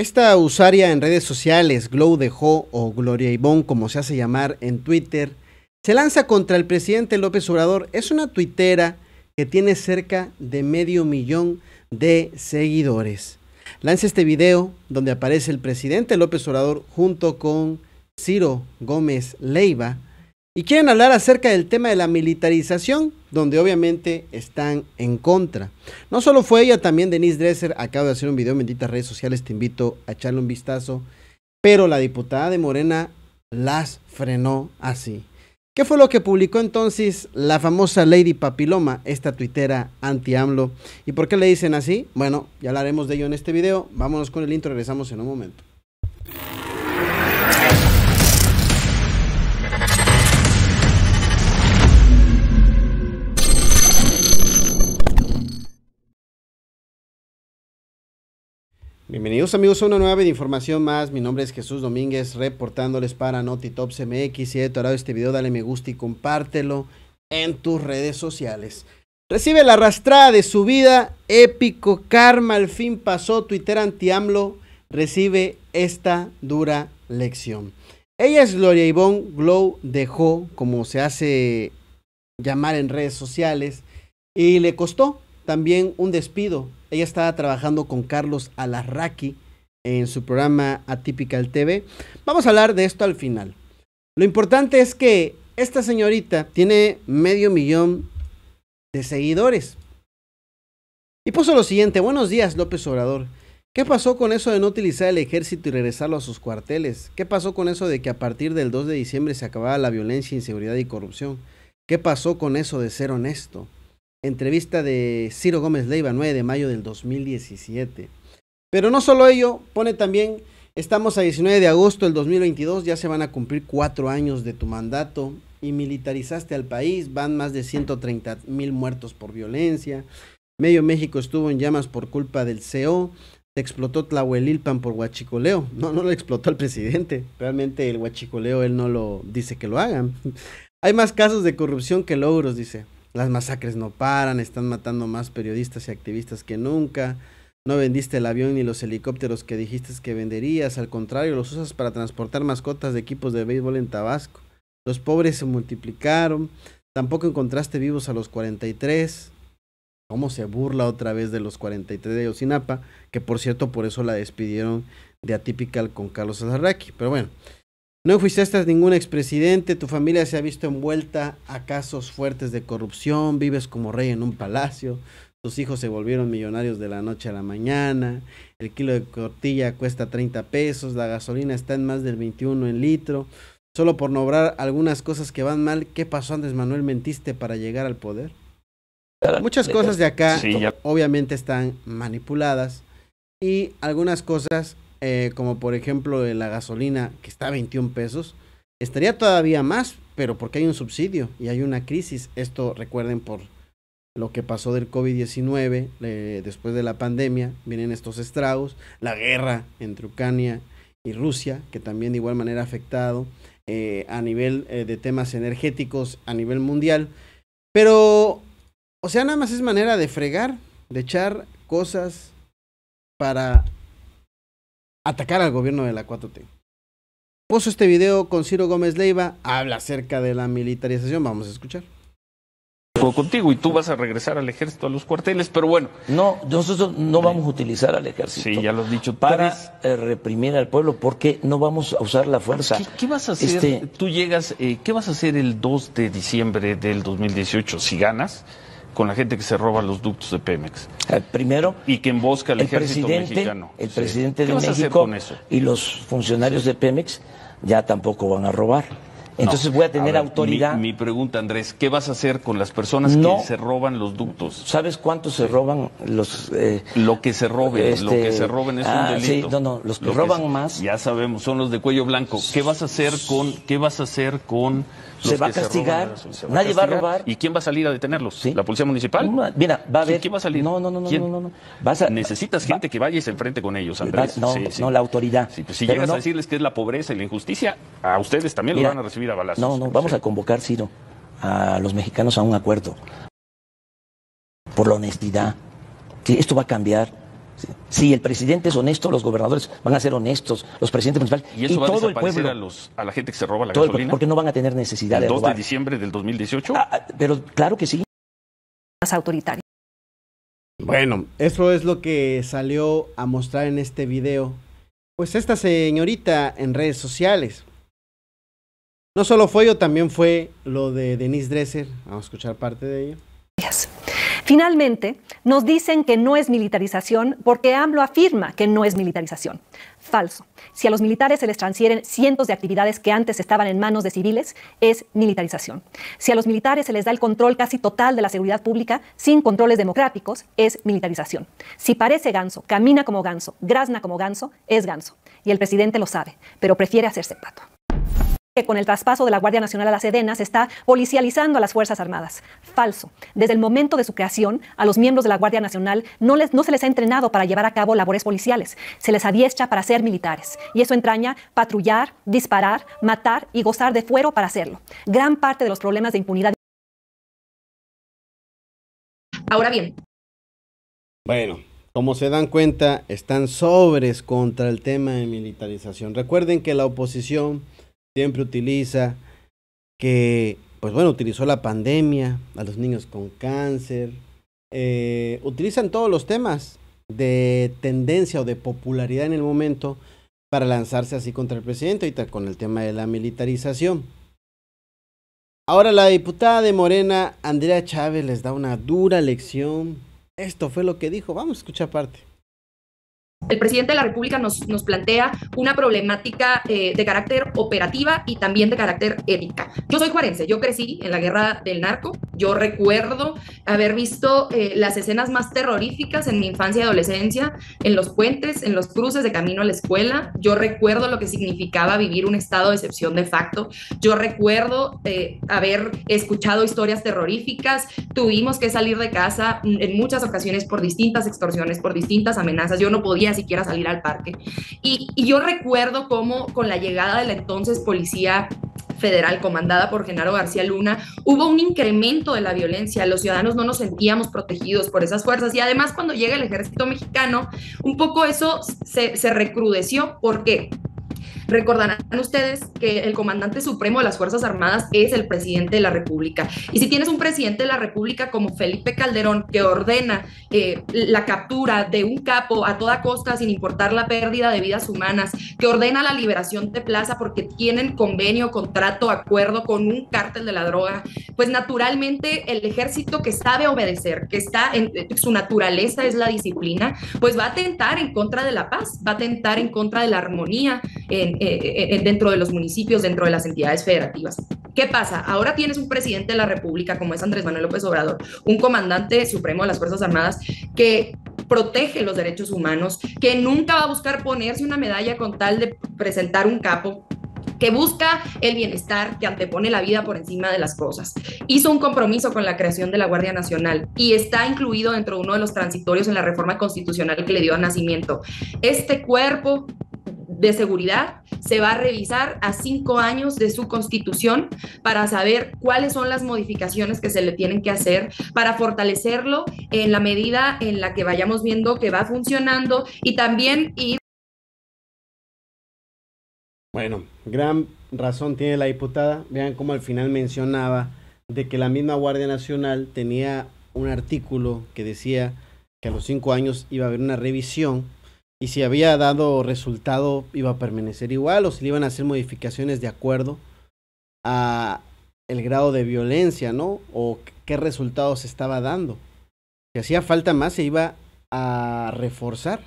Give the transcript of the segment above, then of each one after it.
Esta usaria en redes sociales, Glow Ho o Gloria Ivonne, como se hace llamar en Twitter, se lanza contra el presidente López Obrador. Es una tuitera que tiene cerca de medio millón de seguidores. Lanza este video donde aparece el presidente López Obrador junto con Ciro Gómez Leiva, y quieren hablar acerca del tema de la militarización, donde obviamente están en contra. No solo fue ella, también Denise Dresser, acabo de hacer un video en benditas redes sociales, te invito a echarle un vistazo, pero la diputada de Morena las frenó así. ¿Qué fue lo que publicó entonces la famosa Lady Papiloma, esta tuitera anti-AMLO? ¿Y por qué le dicen así? Bueno, ya hablaremos de ello en este video. Vámonos con el intro, regresamos en un momento. Bienvenidos amigos a una nueva de información más. Mi nombre es Jesús Domínguez, reportándoles para NotiTops MX. Si te ha este video, dale me gusta y compártelo en tus redes sociales. Recibe la arrastrada de su vida, épico karma, al fin pasó, Twitter anti-AMLO, recibe esta dura lección. Ella es Gloria Ivonne Glow dejó, como se hace llamar en redes sociales, y le costó, también un despido. Ella estaba trabajando con Carlos Alarraqui en su programa Atypical TV. Vamos a hablar de esto al final. Lo importante es que esta señorita tiene medio millón de seguidores. Y puso lo siguiente, buenos días López Obrador. ¿Qué pasó con eso de no utilizar el ejército y regresarlo a sus cuarteles? ¿Qué pasó con eso de que a partir del 2 de diciembre se acababa la violencia, inseguridad y corrupción? ¿Qué pasó con eso de ser honesto? Entrevista de Ciro Gómez Leiva, 9 de mayo del 2017. Pero no solo ello, pone también, estamos a 19 de agosto del 2022, ya se van a cumplir cuatro años de tu mandato y militarizaste al país, van más de 130 mil muertos por violencia, medio México estuvo en llamas por culpa del CEO, se explotó Tlahuelilpan por huachicoleo, no, no lo explotó el presidente, realmente el huachicoleo él no lo dice que lo hagan. Hay más casos de corrupción que logros, dice. Las masacres no paran, están matando más periodistas y activistas que nunca. No vendiste el avión ni los helicópteros que dijiste que venderías, al contrario, los usas para transportar mascotas de equipos de béisbol en Tabasco. Los pobres se multiplicaron, tampoco encontraste vivos a los 43. ¿Cómo se burla otra vez de los 43 de Osinapa, Que por cierto, por eso la despidieron de Atypical con Carlos Azarraqui. Pero bueno, no enjuiciaste a ningún expresidente, tu familia se ha visto envuelta a casos fuertes de corrupción, vives como rey en un palacio, tus hijos se volvieron millonarios de la noche a la mañana, el kilo de tortilla cuesta 30 pesos, la gasolina está en más del 21 en litro. Solo por nombrar algunas cosas que van mal, ¿qué pasó antes, Manuel? ¿Mentiste para llegar al poder? Muchas cosas de acá obviamente están manipuladas y algunas cosas eh, como por ejemplo la gasolina que está a 21 pesos, estaría todavía más, pero porque hay un subsidio y hay una crisis. Esto recuerden por lo que pasó del COVID-19, eh, después de la pandemia, vienen estos estragos, la guerra entre Ucrania y Rusia, que también de igual manera ha afectado eh, a nivel de temas energéticos a nivel mundial. Pero, o sea, nada más es manera de fregar, de echar cosas para atacar al gobierno de la 4T. Puso este video con Ciro Gómez Leiva, habla acerca de la militarización, vamos a escuchar. Contigo y tú vas a regresar al ejército a los cuarteles, pero bueno. No, nosotros no vamos a utilizar al ejército. Sí, ya lo has dicho. Para eh, reprimir al pueblo, porque no vamos a usar la fuerza. ¿Qué, vas a hacer? Este tú llegas, eh, ¿qué vas a hacer el 2 de diciembre del 2018 si ganas? con la gente que se roba los ductos de Pemex. Eh, primero. Y que embosca al el ejército mexicano. El presidente de México y los funcionarios de Pemex ya tampoco van a robar. Entonces voy a tener autoridad. Mi, pregunta, Andrés, ¿qué vas a hacer con las personas que se roban los ductos? ¿Sabes cuántos se roban los... Eh, lo que se roben, lo que este, se roben es un ah, delito. Sí, no, no, los que roban más... Ya sabemos, son los de cuello blanco. ¿Qué vas a hacer con... ¿Qué vas a hacer con se va, a castigar, nadie va a robar. ¿Y quién va a salir a detenerlos? ¿La policía municipal? mira, va a haber. ¿Quién va a salir? No, no, no, no, no, Vas Necesitas gente que vaya y se enfrente con ellos, Andrés. No, no, la autoridad. Pues, si llegas a decirles que es la pobreza y la injusticia, a ustedes también lo van a recibir no, no, vamos a convocar, Ciro, a los mexicanos a un acuerdo. Por la honestidad. que esto va a cambiar. Si el presidente es honesto, los gobernadores van a ser honestos, los presidentes municipales y, eso va todo a desaparecer pueblo. A, la gente que se roba la gasolina. porque no van a tener necesidad el 2 de diciembre del 2018. Ah, ah, pero claro que sí. Más autoritario. Bueno, eso es lo que salió a mostrar en este video. Pues esta señorita en redes sociales. No solo fue yo, también fue lo de Denise Dresser. Vamos a escuchar parte de ello. Finalmente, nos dicen que no es militarización porque AMLO afirma que no es militarización. Falso. Si a los militares se les transfieren cientos de actividades que antes estaban en manos de civiles, es militarización. Si a los militares se les da el control casi total de la seguridad pública sin controles democráticos, es militarización. Si parece ganso, camina como ganso, grazna como ganso, es ganso. Y el presidente lo sabe, pero prefiere hacerse pato con el traspaso de la Guardia Nacional a la Sedena se está policializando a las Fuerzas Armadas. Falso. Desde el momento de su creación, a los miembros de la Guardia Nacional no, les, no se les ha entrenado para llevar a cabo labores policiales, se les adiestra para ser militares. Y eso entraña patrullar, disparar, matar y gozar de fuero para hacerlo. Gran parte de los problemas de impunidad. Ahora bien. Bueno, como se dan cuenta, están sobres contra el tema de militarización. Recuerden que la oposición siempre utiliza, que, pues bueno, utilizó la pandemia, a los niños con cáncer, eh, utilizan todos los temas de tendencia o de popularidad en el momento para lanzarse así contra el presidente, ahorita con el tema de la militarización. Ahora la diputada de Morena, Andrea Chávez, les da una dura lección. Esto fue lo que dijo, vamos a escuchar parte. El presidente de la República nos, plantea una problemática eh, de carácter operativa y también de carácter ética. Yo soy juarense, yo crecí en la guerra del narco, yo recuerdo haber visto eh, las escenas más terroríficas en mi infancia y adolescencia, en los puentes, en los cruces de camino a la escuela, yo recuerdo lo que significaba vivir un estado de excepción de facto, yo recuerdo eh, haber escuchado historias terroríficas, tuvimos que salir de casa en muchas ocasiones por distintas extorsiones, por distintas amenazas, yo no podía ni siquiera salir al parque. Y, yo recuerdo cómo con la llegada de la entonces policía federal comandada por Genaro García Luna, hubo un incremento de la violencia, los ciudadanos no nos sentíamos protegidos por esas fuerzas y además cuando llega el ejército mexicano, un poco eso se, se recrudeció. porque Recordarán ustedes que el comandante supremo de las Fuerzas Armadas es el presidente de la República. Y si tienes un presidente de la República como Felipe Calderón que ordena eh, la captura de un capo a toda costa sin importar la pérdida de vidas humanas, que ordena la liberación de plaza porque tienen convenio, contrato, acuerdo con un cártel de la droga, pues naturalmente el ejército que sabe obedecer, que está en su naturaleza es la disciplina, pues va a tentar en contra de la paz, va a tentar en contra de la armonía, en eh, eh, eh, dentro de los municipios, dentro de las entidades federativas. ¿Qué pasa? Ahora tienes un presidente de la República como es Andrés Manuel López Obrador, un comandante supremo de las Fuerzas Armadas que protege los derechos humanos, que nunca va a buscar ponerse una medalla con tal de presentar un capo que busca el bienestar, que antepone la vida por encima de las cosas. Hizo un compromiso con la creación de la Guardia Nacional y está incluido dentro de uno de los transitorios en la reforma constitucional que le dio nacimiento. Este cuerpo de seguridad se va a revisar a cinco años de su constitución para saber cuáles son las modificaciones que se le tienen que hacer para fortalecerlo en la medida en la que vayamos viendo que va funcionando y también ir. Bueno, gran razón tiene la diputada. Vean cómo al final mencionaba de que la misma Guardia Nacional tenía un artículo que decía que a los cinco años iba a haber una revisión y si había dado resultado iba a permanecer igual o si le iban a hacer modificaciones de acuerdo a el grado de violencia, ¿no? O qué resultado se estaba dando. Si hacía falta más, se iba a reforzar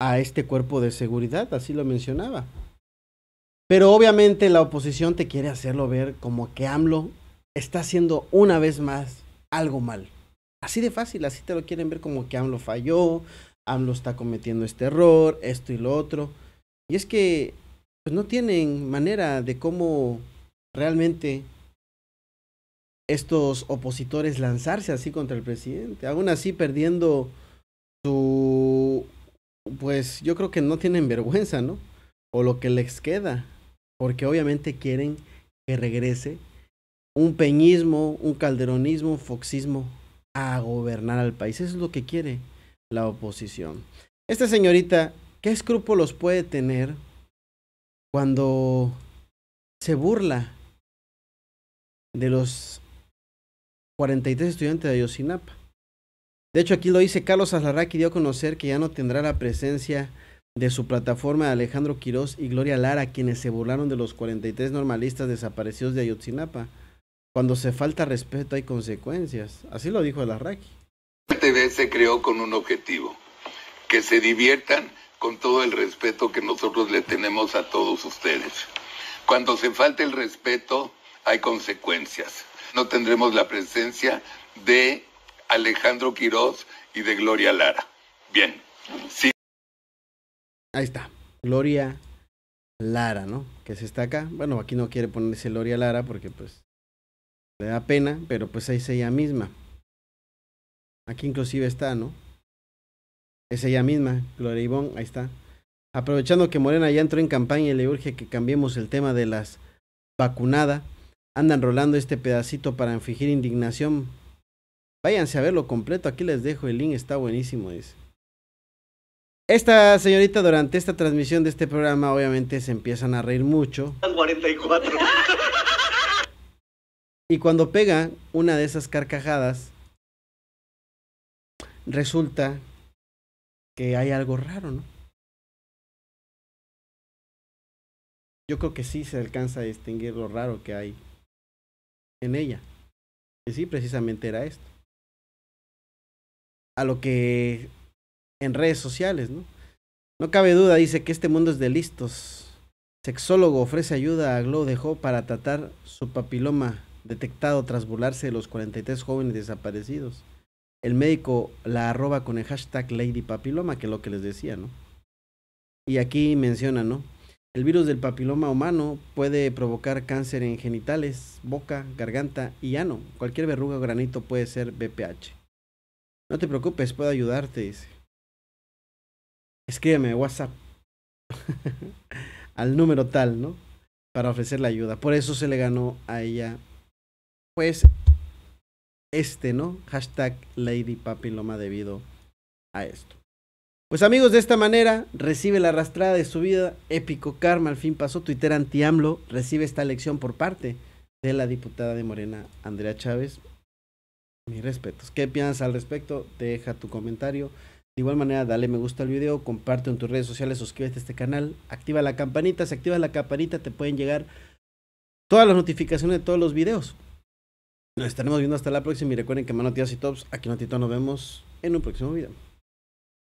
a este cuerpo de seguridad, así lo mencionaba. Pero obviamente la oposición te quiere hacerlo ver como que AMLO está haciendo una vez más algo mal. Así de fácil, así te lo quieren ver como que AMLO falló, AMLO está cometiendo este error, esto y lo otro. Y es que pues, no tienen manera de cómo realmente estos opositores lanzarse así contra el presidente. Aún así perdiendo su... Pues yo creo que no tienen vergüenza, ¿no? O lo que les queda. Porque obviamente quieren que regrese un peñismo, un calderonismo, un foxismo a gobernar al país. Eso es lo que quiere la oposición. Esta señorita, ¿qué escrúpulos puede tener cuando se burla de los 43 estudiantes de Ayotzinapa? De hecho, aquí lo dice Carlos Azlarraqui, dio a conocer que ya no tendrá la presencia de su plataforma de Alejandro Quirós y Gloria Lara, quienes se burlaron de los 43 normalistas desaparecidos de Ayotzinapa. Cuando se falta respeto hay consecuencias. Así lo dijo Alarraqui. TV se creó con un objetivo, que se diviertan con todo el respeto que nosotros le tenemos a todos ustedes. Cuando se falta el respeto, hay consecuencias. No tendremos la presencia de Alejandro Quiroz y de Gloria Lara. Bien. Sí. Ahí está. Gloria Lara, ¿no? Que se está acá. Bueno, aquí no quiere ponerse Gloria Lara porque pues le da pena, pero pues ahí es ella misma. Aquí inclusive está, ¿no? Es ella misma, Gloria ahí está. Aprovechando que Morena ya entró en campaña y le urge que cambiemos el tema de las vacunadas andan rolando este pedacito para infligir indignación. Váyanse a verlo completo, aquí les dejo el link, está buenísimo, dice. Esta señorita durante esta transmisión de este programa obviamente se empiezan a reír mucho. 44. Y cuando pega una de esas carcajadas, resulta que hay algo raro, ¿no? Yo creo que sí se alcanza a distinguir lo raro que hay en ella. Y sí, precisamente era esto. A lo que en redes sociales, ¿no? No cabe duda, dice que este mundo es de listos. Sexólogo ofrece ayuda a Glow de para tratar su papiloma detectado tras burlarse de los 43 jóvenes desaparecidos el médico la arroba con el hashtag Lady Papiloma, que es lo que les decía, ¿no? Y aquí menciona, ¿no? El virus del papiloma humano puede provocar cáncer en genitales, boca, garganta y ano. Cualquier verruga o granito puede ser BPH. No te preocupes, puedo ayudarte, dice. Escríbeme WhatsApp al número tal, ¿no? Para ofrecerle ayuda. Por eso se le ganó a ella, pues, este, ¿no? Hashtag Lady ha debido a esto. Pues amigos, de esta manera recibe la arrastrada de su vida. Épico karma al fin pasó. Twitter anti-AMLO recibe esta elección por parte de la diputada de Morena, Andrea Chávez. Mis respetos. ¿Qué piensas al respecto? Deja tu comentario. De igual manera, dale me gusta al video, comparte en tus redes sociales, suscríbete a este canal, activa la campanita. Si activas la campanita, te pueden llegar todas las notificaciones de todos los videos. Nos estaremos viendo hasta la próxima y recuerden que mano, tías y tops, aquí en Tito nos vemos en un próximo video.